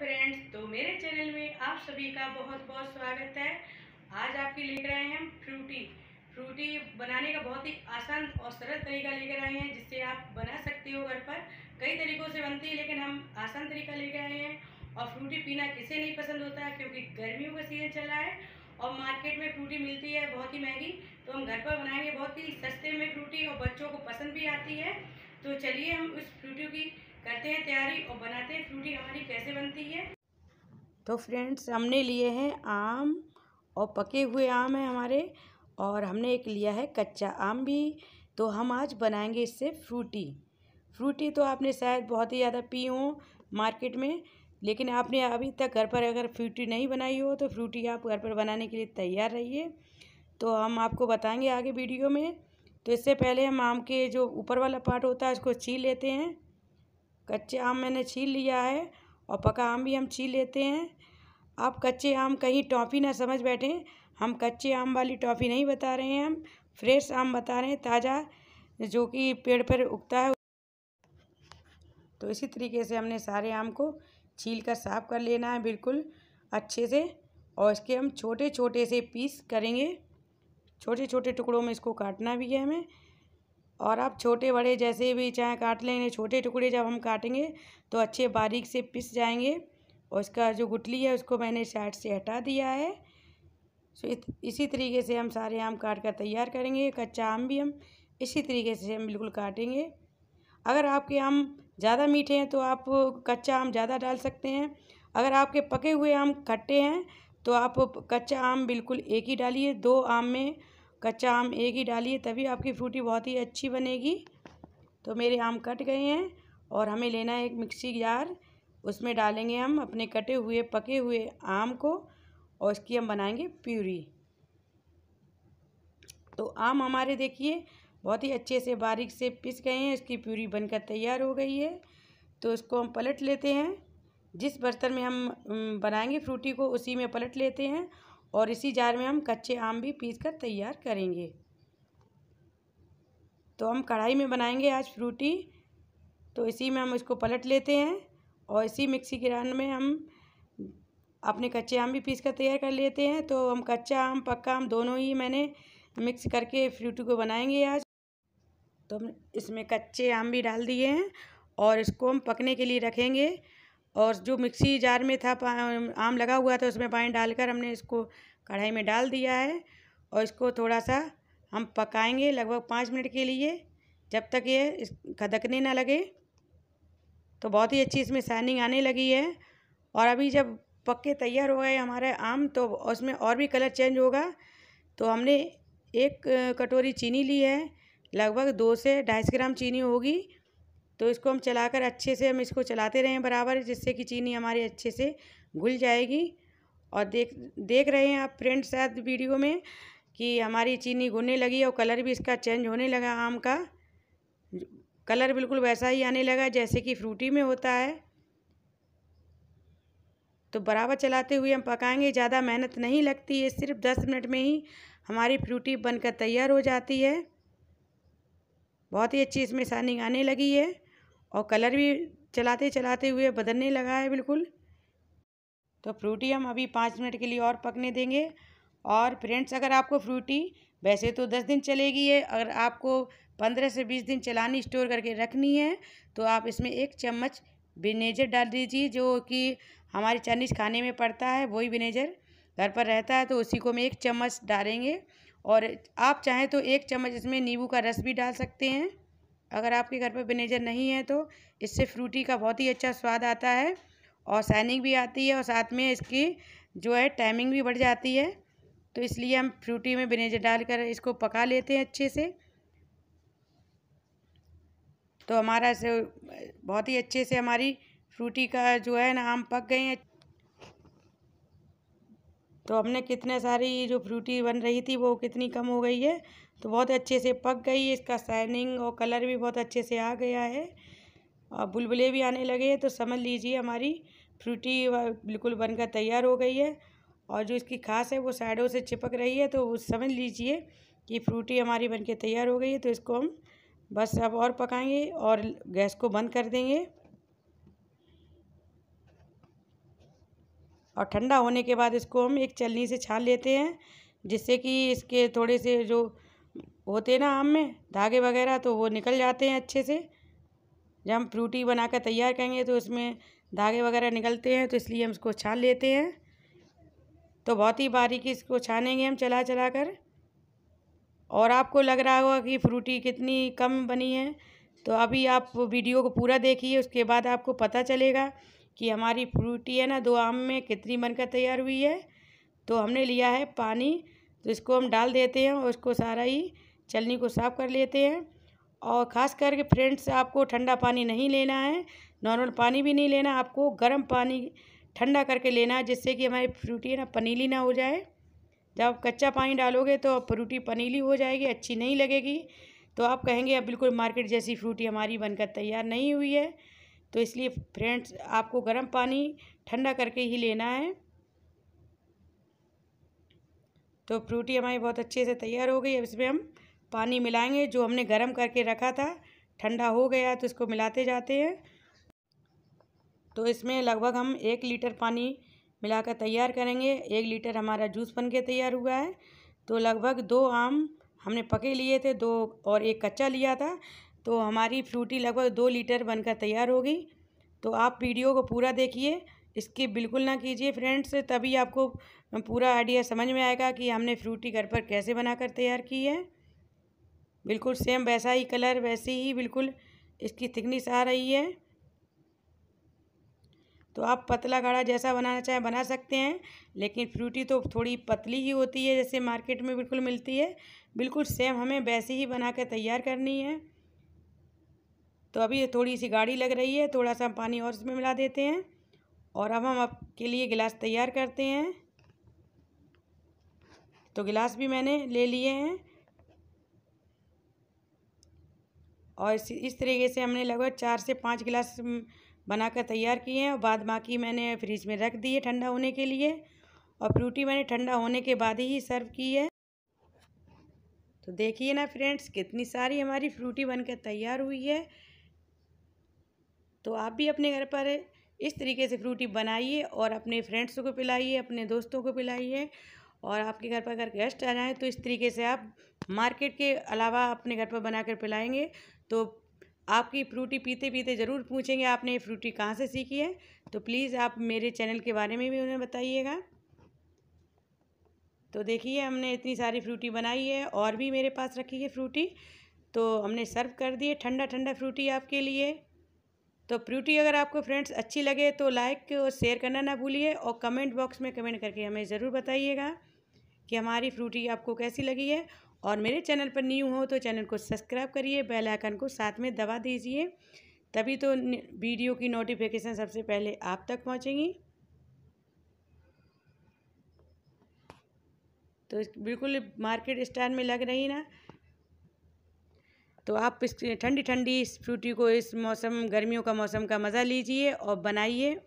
friends तो मेरे channel में आप सभी का बहुत बहुत स्वागत है आज आपके लेकर आए हैं फ्रूटी फ्रूटी बनाने का बहुत ही आसान और सरल तरीका लेकर आए हैं जिससे आप बना सकते हो घर पर कई तरीकों से बनती है लेकिन हम आसान तरीका लेकर आए हैं और फ्रूटी पीना किसे नहीं पसंद होता है क्योंकि गर्मियों का सीजन चल रहा है और मार्केट में फ्रूटी मिलती है बहुत ही महंगी तो हम घर पर बनाएंगे बहुत ही सस्ते में फ्रूटी और बच्चों को पसंद भी आती है तो चलिए हम उस फ्रूटी की करते हैं तैयारी और बनाते हैं फ्रूटी हमारी कैसे बनती है तो फ्रेंड्स हमने लिए हैं आम और पके हुए आम हैं हमारे और हमने एक लिया है कच्चा आम भी तो हम आज बनाएंगे इससे फ्रूटी फ्रूटी तो आपने शायद बहुत ही ज़्यादा पी हो मार्केट में लेकिन आपने अभी तक घर पर अगर फ्रूटी नहीं बनाई हो तो फ्रूटी आप घर पर बनाने के लिए तैयार रहिए तो हम आपको बताएंगे आगे वीडियो में तो इससे पहले हम आम के जो ऊपर वाला पार्ट होता है उसको छीन लेते हैं कच्चे आम मैंने छील लिया है और पका आम भी हम छील लेते हैं आप कच्चे आम कहीं टॉफ़ी ना समझ बैठें हम कच्चे आम वाली टॉफ़ी नहीं बता रहे हैं हम फ्रेश आम बता रहे हैं ताज़ा जो कि पेड़ पर उगता है तो इसी तरीके से हमने सारे आम को छील कर साफ़ कर लेना है बिल्कुल अच्छे से और इसके हम छोटे छोटे से पीस करेंगे छोटे छोटे टुकड़ों में इसको काटना भी है हमें और आप छोटे बड़े जैसे भी चाहे काट लेंगे छोटे टुकड़े जब हम काटेंगे तो अच्छे बारीक से पिस जाएंगे और इसका जो गुटली है उसको मैंने साइड से हटा दिया है सो इसी तरीके से हम सारे आम काट कर तैयार करेंगे कच्चा आम भी हम इसी तरीके से हम बिल्कुल काटेंगे अगर आपके आम ज़्यादा मीठे हैं तो आप कच्चा आम ज़्यादा डाल सकते हैं अगर आपके पके हुए आम खट्टे हैं तो आप कच्चा आम बिल्कुल एक ही डालिए दो आम में कच्चा आम एक ही डालिए तभी आपकी फ्रूटी बहुत ही अच्छी बनेगी तो मेरे आम कट गए हैं और हमें लेना है एक मिक्सी जार उसमें डालेंगे हम अपने कटे हुए पके हुए आम को और इसकी हम बनाएंगे प्यूरी तो आम हमारे देखिए बहुत ही अच्छे से बारीक से पिस गए हैं इसकी प्यूरी बनकर तैयार हो गई है तो इसको हम पलट लेते हैं जिस बर्तन में हम बनाएंगे फ्रूटी को उसी में पलट लेते हैं और इसी जार में हम कच्चे आम भी पीस कर तैयार करेंगे तो हम कढ़ाई में बनाएंगे आज फ्रूटी तो इसी में हम इसको पलट लेते हैं और इसी मिक्सी ग्राइंड में हम अपने कच्चे आम भी पीस कर तैयार कर लेते हैं तो हम कच्चा आम पक्का आम दोनों ही मैंने मिक्स करके फ्रूटी को बनाएंगे आज तो हम इसमें कच्चे आम भी डाल दिए हैं और इसको हम पकने के लिए रखेंगे और जो मिक्सी जार में था आम लगा हुआ था उसमें पानी डालकर हमने इसको कढ़ाई में डाल दिया है और इसको थोड़ा सा हम पकाएंगे लगभग पाँच मिनट के लिए जब तक ये खदकने ना लगे तो बहुत ही अच्छी इसमें शाइनिंग आने लगी है और अभी जब पक के तैयार हो गए हमारे आम तो उसमें और भी कलर चेंज होगा तो हमने एक कटोरी चीनी ली है लगभग दो से ढाई ग्राम चीनी होगी तो इसको हम चलाकर अच्छे से हम इसको चलाते रहें बराबर जिससे कि चीनी हमारी अच्छे से घुल जाएगी और देख देख रहे हैं आप फ्रेंड शायद वीडियो में कि हमारी चीनी घुलने लगी और कलर भी इसका चेंज होने लगा आम का कलर बिल्कुल वैसा ही आने लगा जैसे कि फ्रूटी में होता है तो बराबर चलाते हुए हम पकाएंगे ज़्यादा मेहनत नहीं लगती है सिर्फ दस मिनट में ही हमारी फ्रूटी बनकर तैयार हो जाती है बहुत ही अच्छी इसमें सानिंग आने लगी है और कलर भी चलाते चलाते हुए बदलने लगा है बिल्कुल तो फ्रूटी हम अभी पाँच मिनट के लिए और पकने देंगे और फ्रेंड्स अगर आपको फ्रूटी वैसे तो दस दिन चलेगी है अगर आपको पंद्रह से बीस दिन चलानी स्टोर करके रखनी है तो आप इसमें एक चम्मच विनेजर डाल दीजिए जो कि हमारे चाइनीज़ खाने में पड़ता है वही विनेजर घर पर रहता है तो उसी को हम एक चम्मच डालेंगे और आप चाहें तो एक चम्मच इसमें नींबू का रस भी डाल सकते हैं अगर आपके घर पर विनेजर नहीं है तो इससे फ्रूटी का बहुत ही अच्छा स्वाद आता है और साइनिंग भी आती है और साथ में इसकी जो है टाइमिंग भी बढ़ जाती है तो इसलिए हम फ्रूटी में विनेजर डालकर इसको पका लेते हैं अच्छे से तो हमारा से बहुत ही अच्छे से हमारी फ्रूटी का जो है ना आम पक गए हैं तो हमने कितने सारी जो फ्रूटी बन रही थी वो कितनी कम हो गई है तो बहुत अच्छे से पक गई इसका शाइनिंग और कलर भी बहुत अच्छे से आ गया है और बुलबुले भी आने लगे हैं तो समझ लीजिए हमारी फ्रूटी बिल्कुल बनकर तैयार हो गई है और जो इसकी खास है वो साइडों से चिपक रही है तो समझ लीजिए कि फ्रूटी हमारी बनके तैयार हो गई है तो इसको हम बस अब और पकाएंगे और गैस को बंद कर देंगे और ठंडा होने के बाद इसको हम एक चलनी से छान लेते हैं जिससे कि इसके थोड़े से जो होते हैं ना आम में धागे वगैरह तो वो निकल जाते हैं अच्छे से जब हम फ्रूटी बनाकर तैयार करेंगे तो इसमें धागे वगैरह निकलते हैं तो इसलिए हम इसको छान लेते हैं तो बहुत ही बारीकी इसको छानेंगे हम चला चला कर और आपको लग रहा होगा कि फ्रूटी कितनी कम बनी है तो अभी आप वीडियो को पूरा देखिए उसके बाद आपको पता चलेगा कि हमारी फ्रूटी है ना दो आम में कितनी बनकर तैयार हुई है तो हमने लिया है पानी तो इसको हम डाल देते हैं और इसको सारा ही चलनी को साफ़ कर लेते हैं और ख़ास करके फ्रेंड्स आपको ठंडा पानी नहीं लेना है नॉर्मल पानी भी नहीं लेना आपको गर्म पानी ठंडा करके लेना है जिससे कि हमारी फ्रूटी है ना पनीली ना हो जाए जब आप कच्चा पानी डालोगे तो फ्रूटी पनीली हो जाएगी अच्छी नहीं लगेगी तो आप कहेंगे अब बिल्कुल मार्केट जैसी फ्रूटी हमारी बनकर तैयार नहीं हुई है तो इसलिए फ्रेंड्स आपको गर्म पानी ठंडा करके ही लेना है तो फ्रूटी हमारी बहुत अच्छे से तैयार हो गई अब इसमें हम पानी मिलाएंगे जो हमने गर्म करके रखा था ठंडा हो गया तो इसको मिलाते जाते हैं तो इसमें लगभग हम एक लीटर पानी मिलाकर तैयार करेंगे एक लीटर हमारा जूस बन के तैयार हुआ है तो लगभग दो आम हमने पके लिए थे दो और एक कच्चा लिया था तो हमारी फ्रूटी लगभग दो लीटर बनकर तैयार हो गई तो आप वीडियो को पूरा देखिए इसके बिल्कुल ना कीजिए फ्रेंड्स तभी आपको पूरा आइडिया समझ में आएगा कि हमने फ्रूटी घर पर कैसे बनाकर तैयार की है बिल्कुल सेम वैसा ही कलर वैसी ही बिल्कुल इसकी थिकनेस आ रही है तो आप पतला गाढ़ा जैसा बनाना चाहें बना सकते हैं लेकिन फ्रूटी तो थोड़ी पतली ही होती है जैसे मार्केट में बिल्कुल मिलती है बिल्कुल सेम हमें वैसे ही बना कर तैयार करनी है तो अभी ये थोड़ी सी गाढ़ी लग रही है थोड़ा सा हम पानी और इसमें मिला देते हैं और अब हम आपके लिए गिलास तैयार करते हैं तो गिलास भी मैंने ले लिए हैं और इस इस तरीके से हमने लगभग चार से पाँच गिलास बनाकर तैयार किए हैं और बाद बाकी मैंने फ्रिज में रख दिए ठंडा होने के लिए और फ्रूटी मैंने ठंडा होने के बाद ही सर्व की है तो देखिए ना फ्रेंड्स कितनी सारी हमारी फ्रूटी बनकर तैयार हुई है तो आप भी अपने घर पर इस तरीके से फ्रूटी बनाइए और अपने फ्रेंड्स को पिलाइए अपने दोस्तों को पिलाइए और आपके घर पर अगर गेस्ट आ जाएँ तो इस तरीके से आप मार्केट के अलावा अपने घर पर बनाकर पिलाएंगे तो आपकी फ्रूटी पीते पीते ज़रूर पूछेंगे आपने ये फ्रूटी कहाँ से सीखी है तो प्लीज़ आप मेरे चैनल के बारे में भी उन्हें बताइएगा तो देखिए हमने इतनी सारी फ्रूटी बनाई है और भी मेरे पास रखी है फ्रूटी तो हमने सर्व कर दी है ठंडा ठंडा फ्रूटी आपके लिए तो प्रूटी अगर आपको फ्रेंड्स अच्छी लगे तो लाइक और शेयर करना ना भूलिए और कमेंट बॉक्स में कमेंट करके हमें ज़रूर बताइएगा कि हमारी फ्रूटी आपको कैसी लगी है और मेरे चैनल पर न्यू हो तो चैनल को सब्सक्राइब करिए बेल आइकन को साथ में दबा दीजिए तभी तो वीडियो की नोटिफिकेशन सबसे पहले आप तक पहुँचेंगी तो बिल्कुल मार्केट स्टार में लग रही ना तो आप इस ठंडी ठंडी इस फ्रूटी को इस मौसम गर्मियों का मौसम का मज़ा लीजिए और बनाइए